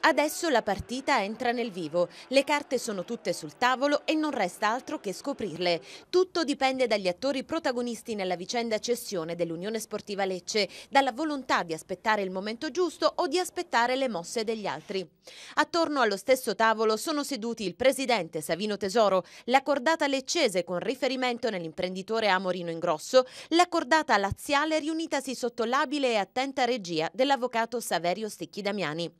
Adesso la partita entra nel vivo, le carte sono tutte sul tavolo e non resta altro che scoprirle. Tutto dipende dagli attori protagonisti nella vicenda cessione dell'Unione Sportiva Lecce, dalla volontà di aspettare il momento giusto o di aspettare le mosse degli altri. Attorno allo stesso tavolo sono seduti il presidente Savino Tesoro, la cordata leccese con riferimento nell'imprenditore Amorino Ingrosso, la cordata laziale riunitasi sotto l'abile e attenta regia dell'avvocato Saverio Sticchi Damiani.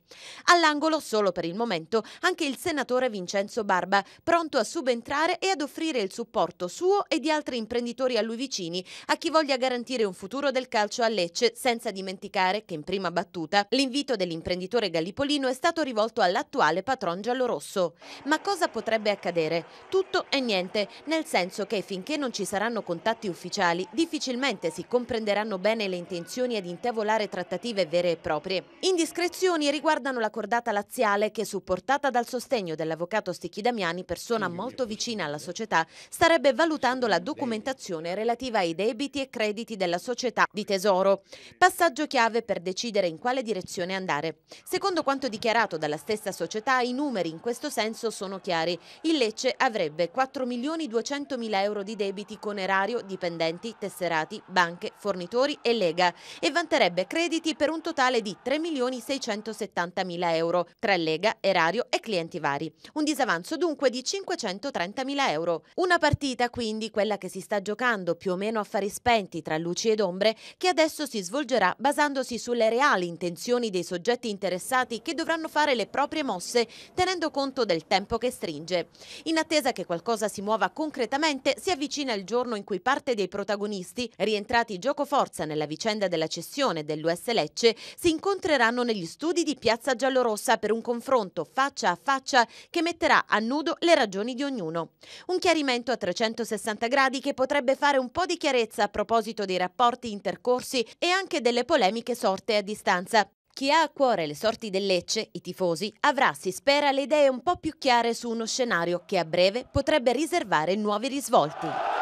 Alla all'angolo solo per il momento anche il senatore Vincenzo Barba, pronto a subentrare e ad offrire il supporto suo e di altri imprenditori a lui vicini a chi voglia garantire un futuro del calcio a Lecce, senza dimenticare che in prima battuta l'invito dell'imprenditore gallipolino è stato rivolto all'attuale patron giallorosso. Ma cosa potrebbe accadere? Tutto e niente, nel senso che finché non ci saranno contatti ufficiali, difficilmente si comprenderanno bene le intenzioni ad intavolare trattative vere e proprie. Indiscrezioni riguardano la cordata candidata laziale che, supportata dal sostegno dell'avvocato Sticchi Damiani, persona molto vicina alla società, starebbe valutando la documentazione relativa ai debiti e crediti della società di tesoro. Passaggio chiave per decidere in quale direzione andare. Secondo quanto dichiarato dalla stessa società, i numeri in questo senso sono chiari. Il Lecce avrebbe 4 milioni 200 mila euro di debiti con erario, dipendenti, tesserati, banche, fornitori e Lega e vanterebbe crediti per un totale di 3 milioni 670 mila euro euro tra Lega, Erario e clienti vari. Un disavanzo dunque di 530.000 euro. Una partita quindi, quella che si sta giocando più o meno a fari spenti tra luci ed ombre, che adesso si svolgerà basandosi sulle reali intenzioni dei soggetti interessati che dovranno fare le proprie mosse tenendo conto del tempo che stringe. In attesa che qualcosa si muova concretamente, si avvicina il giorno in cui parte dei protagonisti, rientrati giocoforza nella vicenda della cessione dell'US Lecce, si incontreranno negli studi di Piazza Giallorossa promossa per un confronto faccia a faccia che metterà a nudo le ragioni di ognuno. Un chiarimento a 360 gradi che potrebbe fare un po' di chiarezza a proposito dei rapporti intercorsi e anche delle polemiche sorte a distanza. Chi ha a cuore le sorti del Lecce, i tifosi, avrà, si spera, le idee un po' più chiare su uno scenario che a breve potrebbe riservare nuovi risvolti.